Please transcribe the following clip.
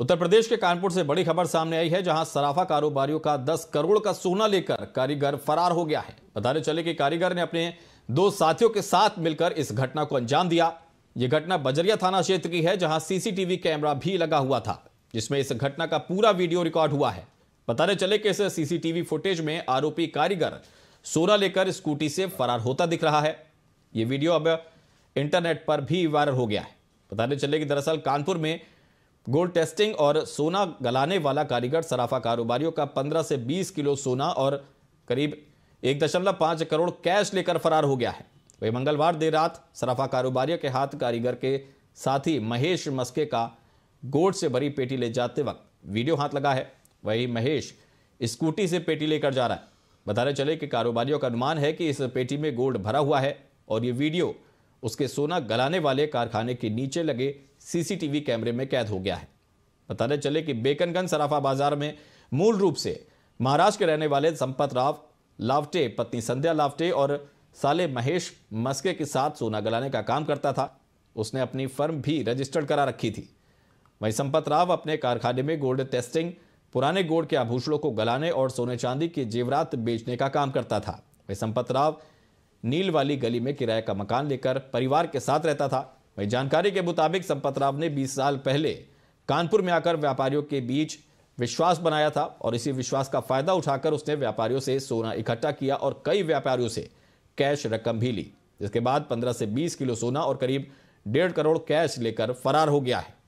उत्तर प्रदेश के कानपुर से बड़ी खबर सामने आई है जहां सराफा कारोबारियों का 10 करोड़ का सोना लेकर कारीगर फरार हो गया है बताने चले कि कारीगर ने अपने दो साथियों के साथ मिलकर इस घटना को अंजाम दिया यह घटना बजरिया थाना क्षेत्र की है जहां सीसीटीवी कैमरा भी लगा हुआ था जिसमें इस घटना का पूरा वीडियो रिकॉर्ड हुआ है बताने चले कि इस सीसीटीवी फुटेज में आरोपी कारीगर सोना लेकर स्कूटी से फरार होता दिख रहा है ये वीडियो अब इंटरनेट पर भी वायरल हो गया है बताने चले कि दरअसल कानपुर में गोल्ड टेस्टिंग और सोना गलाने वाला कारीगर सराफा कारोबारियों का 15 से 20 किलो सोना और करीब एक दशमलव पांच करोड़ कैश लेकर फरार हो गया है वही मंगलवार देर रात सराफा कारोबारियों के हाथ कारीगर के साथी महेश मस्के का गोल्ड से भरी पेटी ले जाते वक्त वीडियो हाथ लगा है वही महेश स्कूटी से पेटी लेकर जा रहा है बताने चले कि कारोबारियों का अनुमान है कि इस पेटी में गोल्ड भरा हुआ है और ये वीडियो उसके सोना गलाने वाले कारखाने के नीचे लगे सीसीटीवी कैमरे में कैद हो गया है बताने चले कि बेकनगंज सराफा बाजार में मूल रूप से महाराष्ट्र के रहने वाले संपत राव लावटे पत्नी संध्या लावटे और साले महेश मस्के के साथ सोना गलाने का काम करता था उसने अपनी फर्म भी रजिस्टर्ड करा रखी थी वहीं संपत राव अपने कारखाने में गोल्ड टेस्टिंग पुराने गोल्ड के आभूषणों को गलाने और सोने चांदी के जेवरात बेचने का काम करता था वही संपत राव नील वाली गली में किराए का मकान लेकर परिवार के साथ रहता था वही जानकारी के मुताबिक संपत राव ने 20 साल पहले कानपुर में आकर व्यापारियों के बीच विश्वास बनाया था और इसी विश्वास का फायदा उठाकर उसने व्यापारियों से सोना इकट्ठा किया और कई व्यापारियों से कैश रकम भी ली जिसके बाद 15 से 20 किलो सोना और करीब डेढ़ करोड़ कैश लेकर फरार हो गया है